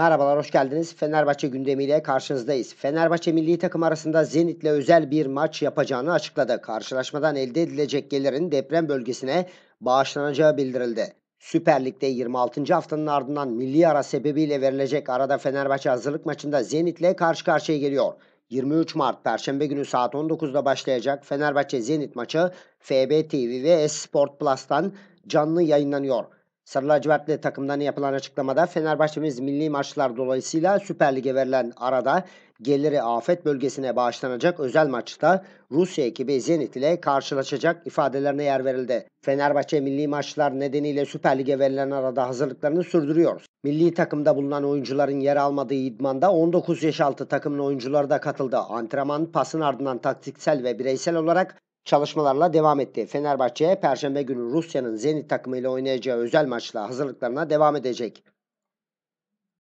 Merhabalar, hoş geldiniz. Fenerbahçe gündemiyle karşınızdayız. Fenerbahçe milli takım arasında Zenit'le özel bir maç yapacağını açıkladı. Karşılaşmadan elde edilecek gelirin deprem bölgesine bağışlanacağı bildirildi. Süper Lig'de 26. haftanın ardından milli ara sebebiyle verilecek arada Fenerbahçe hazırlık maçında Zenit'le karşı karşıya geliyor. 23 Mart Perşembe günü saat 19'da başlayacak Fenerbahçe Zenit maçı FB TV ve Esport Plus'tan canlı yayınlanıyor. Sarı lacivertli takımdan yapılan açıklamada Fenerbahçe'miz milli maçlar dolayısıyla Süper Lig'e verilen arada geliri afet bölgesine bağışlanacak özel maçta Rusya ekibi Zenit ile karşılaşacak ifadelerine yer verildi. Fenerbahçe milli maçlar nedeniyle Süper Lig'e verilen arada hazırlıklarını sürdürüyor. Milli takımda bulunan oyuncuların yer almadığı idmanda 19 yaş altı takımın oyuncuları da katıldı. Antrenman pasın ardından taktiksel ve bireysel olarak çalışmalarla devam etti. Fenerbahçe Perşembe günü Rusya'nın Zenit takımıyla oynayacağı özel maçla hazırlıklarına devam edecek.